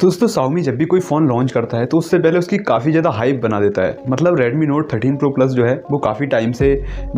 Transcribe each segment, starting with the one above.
दोस्तों Xiaomi जब भी कोई फ़ोन लॉन्च करता है तो उससे पहले उसकी काफ़ी ज़्यादा हाइप बना देता है मतलब Redmi Note 13 Pro Plus जो है वो काफ़ी टाइम से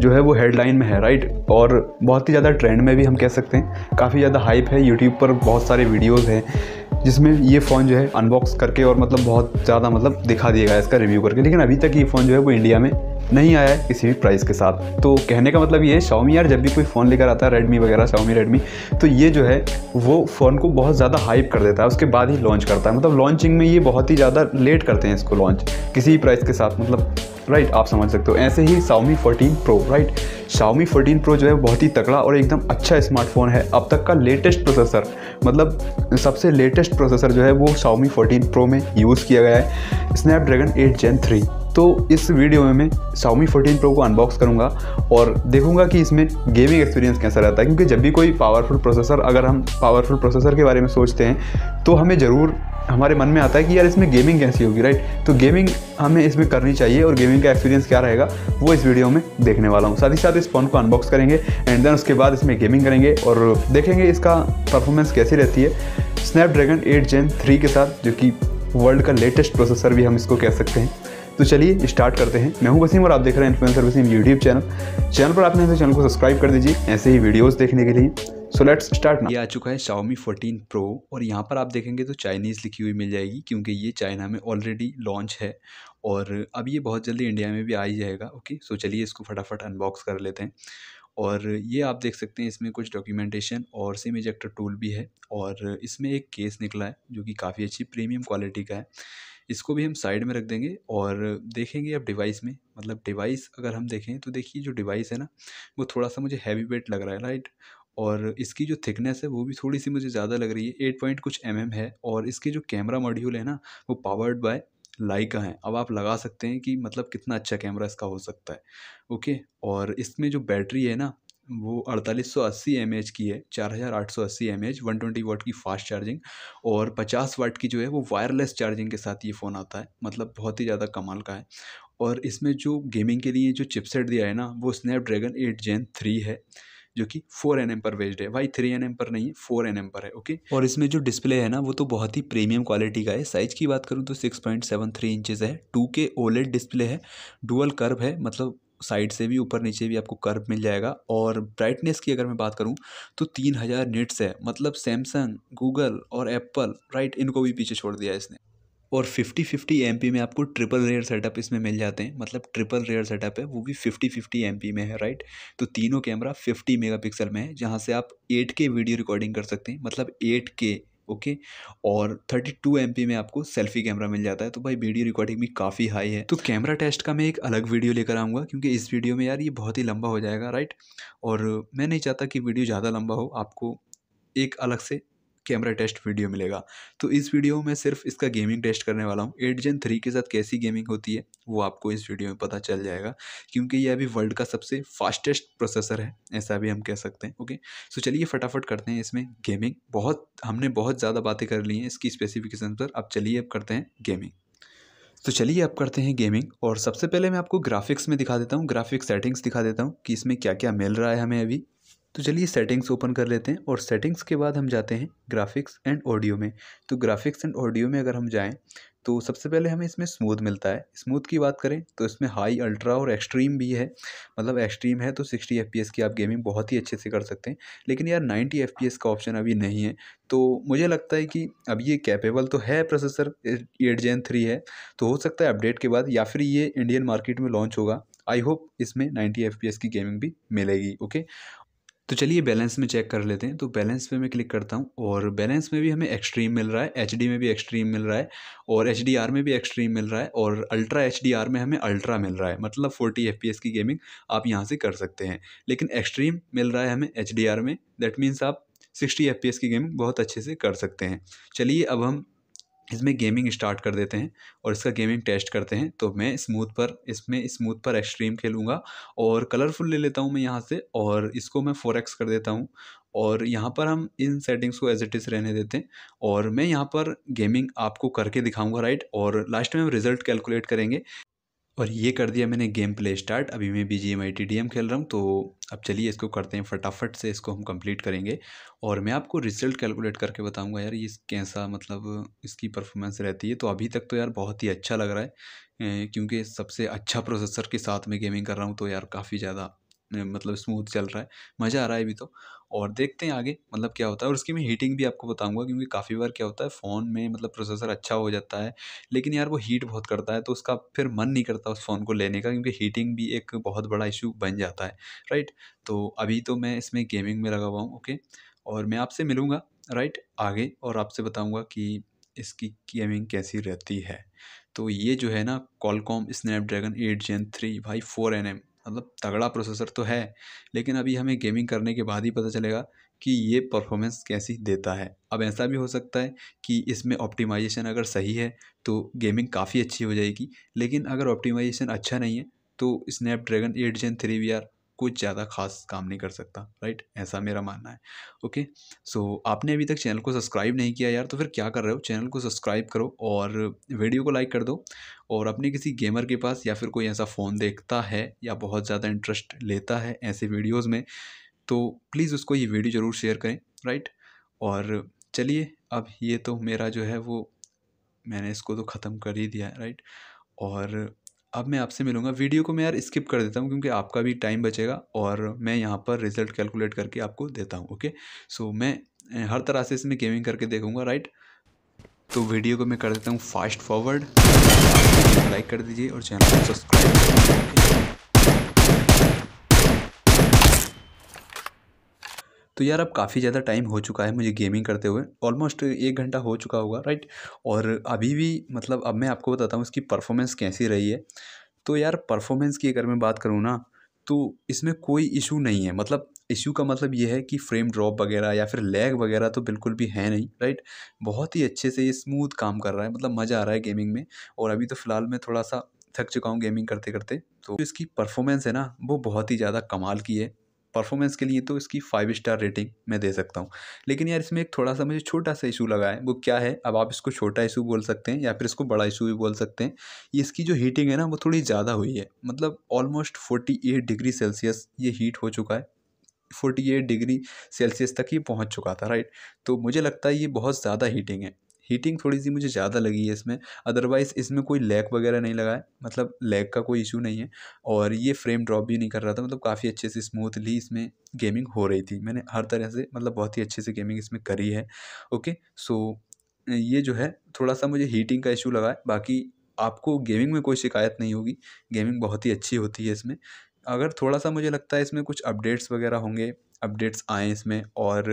जो है वो हेडलाइन में है राइट और बहुत ही ज़्यादा ट्रेंड में भी हम कह सकते हैं काफ़ी ज़्यादा हाइप है यूट्यूब पर बहुत सारे वीडियोज़ हैं जिसमें ये फ़ोन जो है अनबॉक्स करके और मतलब बहुत ज़्यादा मतलब दिखा दिया गया इसका रिव्यू करके लेकिन अभी तक ये फ़ोन जो है वो इंडिया में नहीं आया है किसी भी प्राइस के साथ तो कहने का मतलब ये है शाओमी यार जब भी कोई फ़ोन लेकर आता है रेडमी वगैरह शाओमी रेडमी तो ये जो है वो फ़ोन को बहुत ज़्यादा हाइप कर देता है उसके बाद ही लॉन्च करता है मतलब लॉन्चिंग में ये बहुत ही ज़्यादा लेट करते हैं इसको लॉन्च किसी भी प्राइस के साथ मतलब राइट आप समझ सकते हो ऐसे ही Xiaomi fourteen pro right Xiaomi fourteen pro जो है बहुत ही तगड़ा और एकदम अच्छा स्मार्टफोन है अब तक का लेटेस्ट प्रोसेसर मतलब सबसे लेटेस्ट प्रोसेसर जो है वो शाओमी फोर्टीन प्रो में यूज़ किया गया है स्नैपड्रैगन एट जेन थ्री तो इस वीडियो में मैं Xiaomi 14 Pro को अनबॉक्स करूँगा और देखूँगा कि इसमें गेमिंग एक्सपीरियंस कैसा रहता है क्योंकि जब भी कोई पावरफुल प्रोसेसर अगर हम पावरफुल प्रोसेसर के बारे में सोचते हैं तो हमें ज़रूर हमारे मन में आता है कि यार इसमें गेमिंग कैसी होगी राइट तो गेमिंग हमें इसमें करनी चाहिए और गेमिंग का एक्सपीरियंस क्या रहेगा वो इस वीडियो में देखने वाला हूँ साथ ही साथ इस फ़ोन को अनबॉक्स करेंगे एंड देन उसके बाद इसमें गेमिंग करेंगे और देखेंगे इसका परफॉर्मेंस कैसी रहती है स्नैपड्रैगन एट जेन थ्री के साथ जो कि वर्ल्ड का लेटेस्ट प्रोसेसर भी हम इसको कह सकते हैं तो चलिए स्टार्ट करते हैं मैं हूं वसीम और आप देख रहे हैं influencer Waseem YouTube channel channel पर आपने चैनल को सब्सक्राइब कर दीजिए ऐसे ही वीडियोस देखने के लिए सो लेट्स स्टार्ट ये आ चुका है Xiaomi 14 Pro और यहाँ पर आप देखेंगे तो चाइनीज़ लिखी हुई मिल जाएगी क्योंकि ये चाइना में ऑलरेडी लॉन्च है और अब ये बहुत जल्दी इंडिया में भी आ ही जाएगा ओके सो चलिए इसको फटाफट अनबॉक्स कर लेते हैं और ये आप देख सकते हैं इसमें कुछ डॉक्यूमेंटेशन और सिम इजेक्टर टूल भी है और इसमें एक केस निकला है जो कि काफ़ी अच्छी प्रीमियम क्वालिटी का है इसको भी हम साइड में रख देंगे और देखेंगे अब डिवाइस में मतलब डिवाइस अगर हम देखें तो देखिए जो डिवाइस है ना वो थोड़ा सा मुझे हैवी वेट लग रहा है राइट और इसकी जो थिकनेस है वो भी थोड़ी सी मुझे ज़्यादा लग रही है एट पॉइंट कुछ एम mm है और इसके जो कैमरा मॉड्यूल है ना वो पावर्ड बाय लाइका है अब आप लगा सकते हैं कि मतलब कितना अच्छा कैमरा इसका हो सकता है ओके और इसमें जो बैटरी है ना वो 4880 सौ की है 4880 एमएएच 120 वाट की फास्ट चार्जिंग और 50 वाट की जो है वो वायरलेस चार्जिंग के साथ ये फ़ोन आता है मतलब बहुत ही ज़्यादा कमाल का है और इसमें जो गेमिंग के लिए जो चिपसेट दिया है ना वो स्नैपड्रैगन एट जेन थ्री है जो कि फोर एन पर बेस्ड है भाई थ्री एन पर नहीं है फोर एन पर है ओके और इसमें जो डिस्प्ले है ना वो तो बहुत ही प्रीमियम क्वालिटी का है साइज की बात करूँ तो six point seven three inches है टू के ओलेट डिस्प्ले है डुअल कर्व है मतलब साइड से भी ऊपर नीचे भी आपको कर्व मिल जाएगा और ब्राइटनेस की अगर मैं बात करूं तो तीन हज़ार निट्स है मतलब सैमसंग गूगल और एप्पल राइट इनको भी पीछे छोड़ दिया इसने और फिफ़्टी फिफ्टी एम में आपको ट्रिपल रेयर सेटअप इसमें मिल जाते हैं मतलब ट्रिपल रेयर सेटअप है वो भी फिफ्टी फिफ्टी एम में है राइट तो तीनों कैमरा फिफ्टी मेगा में है जहाँ से आप एट वीडियो रिकॉर्डिंग कर सकते हैं मतलब एट ओके और 32 पी में आपको सेल्फी कैमरा मिल जाता है तो भाई वीडियो रिकॉर्डिंग भी काफ़ी हाई है तो कैमरा टेस्ट का मैं एक अलग वीडियो लेकर आऊँगा क्योंकि इस वीडियो में यार ये बहुत ही लंबा हो जाएगा राइट और मैं नहीं चाहता कि वीडियो ज़्यादा लंबा हो आपको एक अलग से कैमरा टेस्ट वीडियो मिलेगा तो इस वीडियो में सिर्फ इसका गेमिंग टेस्ट करने वाला हूँ एट जेन थ्री के साथ कैसी गेमिंग होती है वो आपको इस वीडियो में पता चल जाएगा क्योंकि ये अभी वर्ल्ड का सबसे फास्टेस्ट प्रोसेसर है ऐसा भी हम कह सकते हैं ओके सो चलिए फटाफट करते हैं इसमें गेमिंग बहुत हमने बहुत ज़्यादा बातें कर ली हैं इसकी स्पेसिफिकेशन पर अब चलिए अब करते हैं गेमिंग तो चलिए अब करते हैं गेमिंग और सबसे पहले मैं आपको ग्राफिक्स में दिखा देता हूँ ग्राफिक्स सेटिंग्स दिखा देता हूँ कि इसमें क्या क्या मिल रहा है हमें अभी तो चलिए सेटिंग्स ओपन कर लेते हैं और सेटिंग्स के बाद हम जाते हैं ग्राफिक्स एंड ऑडियो में तो ग्राफिक्स एंड ऑडियो में अगर हम जाएँ तो सबसे पहले हमें इसमें स्मूथ मिलता है स्मूथ की बात करें तो इसमें हाई अल्ट्रा और एक्सट्रीम भी है मतलब एक्सट्रीम है तो 60 एफ की आप गेमिंग बहुत ही अच्छे से कर सकते हैं लेकिन यार 90 एफ का ऑप्शन अभी नहीं है तो मुझे लगता है कि अब ये कैपेबल तो है प्रोसेसर एट जेन थ्री है तो हो सकता है अपडेट के बाद या फिर ये इंडियन मार्केट में लॉन्च होगा आई होप इसमें नाइन्टी एफ की गेमिंग भी मिलेगी ओके तो चलिए बैलेंस में चेक कर लेते हैं तो बैलेंस पे मैं क्लिक करता हूँ और बैलेंस में भी हमें एक्सट्रीम मिल रहा है एच में भी एक्सट्रीम मिल रहा है और एच में भी एक्सट्रीम मिल रहा है और अल्ट्रा एच में हमें अल्ट्रा मिल रहा है मतलब फोर्टी एफ की गेमिंग आप यहाँ से कर सकते हैं लेकिन एक्सट्रीम मिल रहा है हमें एच में दैट मीन्स आप सिक्सटी एफ की गेमिंग बहुत अच्छे से कर सकते हैं चलिए अब हम इसमें गेमिंग स्टार्ट कर देते हैं और इसका गेमिंग टेस्ट करते हैं तो मैं स्मूथ पर इसमें स्मूथ पर एक्सट्रीम खेलूँगा और कलरफुल ले लेता हूँ मैं यहाँ से और इसको मैं फोर एक्स कर देता हूँ और यहाँ पर हम इन सेटिंग्स को एज इट इज़ रहने देते हैं और मैं यहाँ पर गेमिंग आपको करके दिखाऊंगा राइट और लास्ट में हम रिज़ल्ट कैलकुलेट करेंगे और ये कर दिया मैंने गेम प्ले स्टार्ट अभी मैं B G M I T D M खेल रहा हूँ तो अब चलिए इसको करते हैं फटाफट से इसको हम कंप्लीट करेंगे और मैं आपको रिजल्ट कैलकुलेट करके बताऊंगा यार ये कैसा मतलब इसकी परफॉर्मेंस रहती है तो अभी तक तो यार बहुत ही अच्छा लग रहा है क्योंकि सबसे अच्छा प्रोसेसर के साथ में गेमिंग कर रहा हूँ तो यार काफ़ी ज़्यादा मतलब स्मूथ चल रहा है मज़ा आ रहा है अभी तो और देखते हैं आगे मतलब क्या होता है और उसकी मैं हीटिंग भी आपको बताऊंगा क्योंकि काफ़ी बार क्या होता है फ़ोन में मतलब प्रोसेसर अच्छा हो जाता है लेकिन यार वो हीट बहुत करता है तो उसका फिर मन नहीं करता उस फ़ोन को लेने का क्योंकि हीटिंग भी एक बहुत बड़ा इशू बन जाता है राइट तो अभी तो मैं इसमें गेमिंग में लगा हुआ हूँ ओके और मैं आपसे मिलूँगा राइट आगे और आपसे बताऊँगा कि इसकी गेमिंग कैसी रहती है तो ये जो है ना Qualcomm Snapdragon eight gen three भाई फोर एन एम मतलब तगड़ा प्रोसेसर तो है लेकिन अभी हमें गेमिंग करने के बाद ही पता चलेगा कि ये परफॉर्मेंस कैसी देता है अब ऐसा भी हो सकता है कि इसमें ऑप्टिमाइजेशन अगर सही है तो गेमिंग काफ़ी अच्छी हो जाएगी लेकिन अगर ऑप्टिमाइजेशन अच्छा नहीं है तो स्नैपड्रैगन एट जेन थ्री वी आर कुछ ज़्यादा खास काम नहीं कर सकता राइट ऐसा मेरा मानना है ओके सो आपने अभी तक चैनल को सब्सक्राइब नहीं किया यार तो फिर क्या कर रहे हो चैनल को सब्सक्राइब करो और वीडियो को लाइक कर दो और अपने किसी गेमर के पास या फिर कोई ऐसा फ़ोन देखता है या बहुत ज़्यादा इंटरेस्ट लेता है ऐसे वीडियोज़ में तो प्लीज़ उसको ये वीडियो ज़रूर शेयर करें राइट और चलिए अब ये तो मेरा जो है वो मैंने इसको तो ख़त्म कर ही दिया राइट और अब मैं आपसे मिलूँगा वीडियो को मैं यार स्किप कर देता हूँ क्योंकि आपका भी टाइम बचेगा और मैं यहाँ पर रिजल्ट कैलकुलेट करके आपको देता हूँ ओके सो मैं हर तरह से इसमें गेमिंग करके देखूँगा राइट तो वीडियो को मैं कर देता हूँ फास्ट फॉरवर्ड लाइक कर दीजिए और चैनल को सब्सक्राइब तो यार अब काफ़ी ज़्यादा टाइम हो चुका है मुझे गेमिंग करते हुए ऑलमोस्ट एक घंटा हो चुका होगा राइट और अभी भी मतलब अब मैं आपको बताता हूँ इसकी परफॉर्मेंस कैसी रही है तो यार परफॉर्मेंस की अगर मैं बात करूँ ना तो इसमें कोई इशू नहीं है मतलब इशू का मतलब ये है कि फ्रेम ड्रॉप वगैरह या फिर लैग वगैरह तो बिल्कुल भी है नहीं राइट बहुत ही अच्छे से ये स्मूथ काम कर रहा है मतलब मज़ा आ रहा है गेमिंग में और अभी तो फ़िलहाल मैं थोड़ा सा थक चुका हूँ गेमिंग करते करते तो इसकी परफॉर्मेंस है ना वो बहुत ही ज़्यादा कमाल की है परफॉर्मेंस के लिए तो इसकी फाइव स्टार रेटिंग मैं दे सकता हूँ लेकिन यार इसमें एक थोड़ा सा मुझे छोटा सा इशू लगा है वो क्या है अब आप इसको छोटा इशू बोल सकते हैं या फिर इसको बड़ा इशू भी बोल सकते हैं इसकी जो हीटिंग है ना वो थोड़ी ज़्यादा हुई है मतलब almost forty eight degree Celsius ये हीट हो चुका है फोर्टी एट डिग्री सेल्सियस तक ये पहुंच चुका था राइट तो मुझे लगता है ये बहुत ज़्यादा हीटिंग है हीटिंग थोड़ी सी मुझे ज़्यादा लगी है इसमें अदरवाइज़ इसमें कोई लैग वगैरह नहीं लगा है मतलब लैग का कोई इशू नहीं है और ये फ्रेम ड्रॉप भी नहीं कर रहा था मतलब काफ़ी अच्छे से स्मूथली इसमें गेमिंग हो रही थी मैंने हर तरह से मतलब बहुत ही अच्छे से गेमिंग इसमें करी है ओके सो ये जो है थोड़ा सा मुझे हीटिंग का इशू लगा है बाकी आपको गेमिंग में कोई शिकायत नहीं होगी गेमिंग बहुत ही अच्छी होती है इसमें अगर थोड़ा सा मुझे लगता है इसमें कुछ अपडेट्स वगैरह होंगे अपडेट्स आएँ इसमें और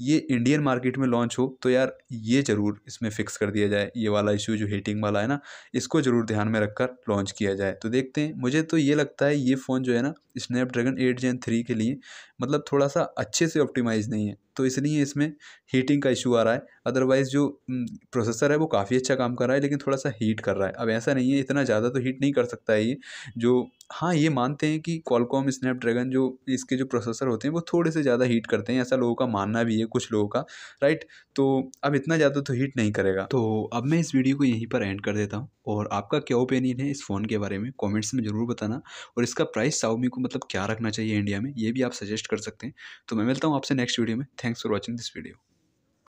ये इंडियन मार्केट में लॉन्च हो तो यार ये ज़रूर इसमें फ़िक्स कर दिया जाए ये वाला इशू जो हीटिंग वाला है ना इसको ज़रूर ध्यान में रखकर लॉन्च किया जाए तो देखते हैं मुझे तो ये लगता है ये फ़ोन जो है ना स्नैपड्रैगन एट जेन थ्री के लिए मतलब थोड़ा सा अच्छे से ऑप्टिमाइज़ नहीं है तो इसलिए इसमें हीटिंग का इशू आ रहा है अदरवाइज़ जो प्रोसेसर है वो काफ़ी अच्छा काम कर रहा है लेकिन थोड़ा सा हीट कर रहा है अब ऐसा नहीं है इतना ज़्यादा तो हीट नहीं कर सकता है ये जो हाँ ये मानते हैं कि कॉलकॉम स्नैपड्रैगन जो इसके जो प्रोसेसर होते हैं वो थोड़े से ज़्यादा हीट करते हैं ऐसा लोगों का मानना भी है कुछ लोगों का राइट तो अब इतना ज़्यादा तो हीट नहीं करेगा तो अब मैं इस वीडियो को यहीं पर एंड कर देता हूँ और आपका क्या ओपिनियन है इस फ़ोन के बारे में कॉमेंट्स में ज़रूर बताना और इसका प्राइस साउमी को मतलब क्या रखना चाहिए इंडिया में ये भी आप सजेस्ट कर सकते हैं तो मैं मिलता हूँ आपसे नेक्स्ट वीडियो में thanks for watching this video